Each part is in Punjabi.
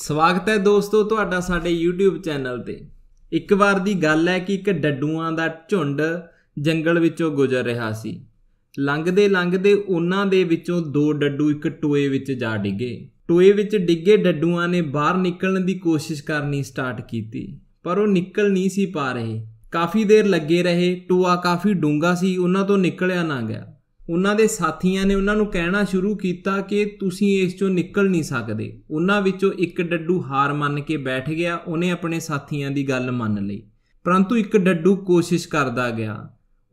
ਸਵਾਗਤ ਹੈ ਦੋਸਤੋ ਤੁਹਾਡਾ ਸਾਡੇ YouTube ਚੈਨਲ ਤੇ ਇੱਕ ਵਾਰ ਦੀ ਗੱਲ ਹੈ ਕਿ ਇੱਕ ਡੱਡੂਆਂ ਦਾ ਝੁੰਡ ਜੰਗਲ ਵਿੱਚੋਂ ਗੁਜ਼ਰ ਰਿਹਾ ਸੀ ਲੰਘਦੇ ਲੰਘਦੇ ਉਹਨਾਂ ਦੇ ਵਿੱਚੋਂ ਦੋ ਡੱਡੂ ਇੱਕ ਟੋਏ ਵਿੱਚ ਜਾ ਡਿੱਗੇ ਟੋਏ ਵਿੱਚ ਡਿੱਗੇ ਡੱਡੂਆਂ ਨੇ ਬਾਹਰ ਨਿਕਲਣ ਦੀ ਕੋਸ਼ਿਸ਼ ਕਰਨੀ ਸਟਾਰਟ ਕੀਤੀ ਪਰ ਉਹ ਨਿਕਲ ਨਹੀਂ ਸੀ ਪਾ ਰਹੇ ਕਾਫੀ ਦੇਰ ਲੱਗੇ ਰਹੇ ਟੋਆ ਕਾਫੀ ਡੂੰਗਾ ਸੀ ਉਹਨਾਂ ਤੋਂ ਨਿਕਲਿਆ ਨਾ ਗਿਆ ਉਹਨਾਂ ਦੇ ਸਾਥੀਆਂ ਨੇ ਉਹਨਾਂ ਨੂੰ ਕਹਿਣਾ ਸ਼ੁਰੂ ਕੀਤਾ ਕਿ ਤੁਸੀਂ ਇਸ ਚੋਂ ਨਿਕਲ ਨਹੀਂ ਸਕਦੇ ਉਹਨਾਂ ਵਿੱਚੋਂ ਇੱਕ ਡੱਡੂ ਹਾਰ ਮੰਨ ਕੇ ਬੈਠ ਗਿਆ ਉਹਨੇ ਆਪਣੇ ਸਾਥੀਆਂ ਦੀ ਗੱਲ ਮੰਨ ਲਈ ਪਰੰਤੂ ਇੱਕ ਡੱਡੂ ਕੋਸ਼ਿਸ਼ ਕਰਦਾ ਗਿਆ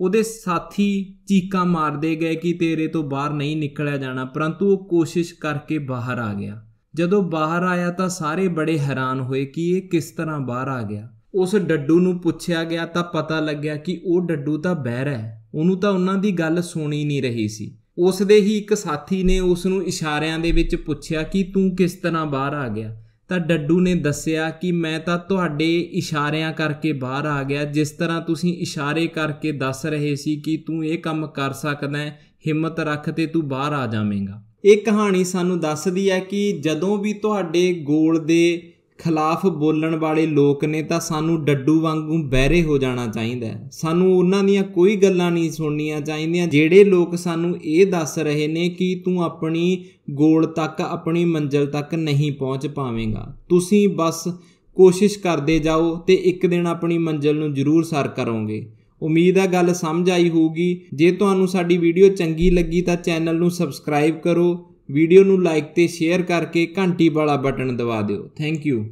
ਉਹਦੇ ਸਾਥੀ ਚੀਕਾਂ ਮਾਰਦੇ ਗਏ ਕਿ ਤੇਰੇ ਤੋਂ ਬਾਹਰ ਨਹੀਂ ਨਿਕਲਿਆ ਜਾਣਾ ਪਰੰਤੂ ਉਹ ਕੋਸ਼ਿਸ਼ ਕਰਕੇ ਬਾਹਰ ਆ ਗਿਆ ਜਦੋਂ ਬਾਹਰ ਆਇਆ ਤਾਂ ਸਾਰੇ ਬੜੇ ਹੈਰਾਨ ਹੋਏ ਕਿ ਇਹ ਕਿਸ ਤਰ੍ਹਾਂ ਬਾਹਰ ਆ ਗਿਆ ਉਸ ਡੱਡੂ ਨੂੰ ਪੁੱਛਿਆ ਗਿਆ ਤਾਂ ਪਤਾ ਲੱਗਿਆ ਕਿ ਉਹ ਡੱਡੂ ਤਾਂ ਬਹਿਰਾ ਹੈ ਉਹਨੂੰ ਤਾਂ ਉਹਨਾਂ ਦੀ ਗੱਲ ਸੁਣੀ ਨਹੀਂ ਰਹੀ ਸੀ ਉਸ ਦੇ ਹੀ ਇੱਕ ਸਾਥੀ ਨੇ ਉਸ ਨੂੰ ਇਸ਼ਾਰਿਆਂ ਦੇ ਵਿੱਚ ਪੁੱਛਿਆ ਕਿ ਤੂੰ ਕਿਸ ਤਰ੍ਹਾਂ ਬਾਹਰ ਆ ਗਿਆ ਤਾਂ ਡੱਡੂ ਨੇ ਦੱਸਿਆ ਕਿ ਮੈਂ ਤਾਂ ਤੁਹਾਡੇ ਇਸ਼ਾਰਿਆਂ ਕਰਕੇ ਬਾਹਰ ਆ ਗਿਆ ਜਿਸ ਤਰ੍ਹਾਂ ਤੁਸੀਂ ਇਸ਼ਾਰੇ ਕਰਕੇ ਦੱਸ ਰਹੇ ਸੀ ਕਿ ਤੂੰ ਇਹ ਕੰਮ ਕਰ ਸਕਦਾ ਹੈ ਹਿੰਮਤ ਰੱਖ ਤੇ ਤੂੰ ਬਾਹਰ ਆ ਜਾਵੇਂਗਾ ਇਹ ਕਹਾਣੀ ਸਾਨੂੰ ਦੱਸਦੀ ਹੈ ਕਿ ਜਦੋਂ ਵੀ ਤੁਹਾਡੇ ਗੋਲ ਦੇ ਖਿਲਾਫ ਬੋਲਣ ਵਾਲੇ ਲੋਕ ਨੇ ਤਾਂ ਸਾਨੂੰ ਡੱਡੂ ਵਾਂਗੂ ਬਹਿਰੇ ਹੋ ਜਾਣਾ ਚਾਹੀਦਾ ਸਾਨੂੰ ਉਹਨਾਂ ਦੀਆਂ ਕੋਈ ਗੱਲਾਂ ਨਹੀਂ ਸੁਣਨੀਆਂ ਚਾਹੀਦੀਆਂ ਜਿਹੜੇ ਲੋਕ ਸਾਨੂੰ ਇਹ ਦੱਸ ਰਹੇ ਨੇ ਕਿ ਤੂੰ ਆਪਣੀ ਗੋਲ ਤੱਕ ਆਪਣੀ ਮੰਜ਼ਲ ਤੱਕ ਨਹੀਂ ਪਹੁੰਚ ਪਾਵੇਂਗਾ ਤੁਸੀਂ ਬਸ ਕੋਸ਼ਿਸ਼ ਕਰਦੇ ਜਾਓ ਤੇ ਇੱਕ ਦਿਨ ਆਪਣੀ ਮੰਜ਼ਲ ਨੂੰ ਜ਼ਰੂਰ ਸਰ ਕਰੋਗੇ ਉਮੀਦ ਹੈ ਗੱਲ ਸਮਝ ਆਈ ਹੋਊਗੀ ਜੇ ਤੁਹਾਨੂੰ ਸਾਡੀ ਵੀਡੀਓ ਚੰਗੀ ਲੱਗੀ ਤਾਂ ਚੈਨਲ ਨੂੰ ਸਬਸਕ੍ਰਾਈਬ ਕਰੋ ਵੀਡੀਓ ਨੂੰ ਲਾਈਕ ਤੇ ਸ਼ੇਅਰ ਕਰਕੇ ਘੰਟੀ ਵਾਲਾ ਬਟਨ ਦਬਾ ਦਿਓ ਥੈਂਕ ਯੂ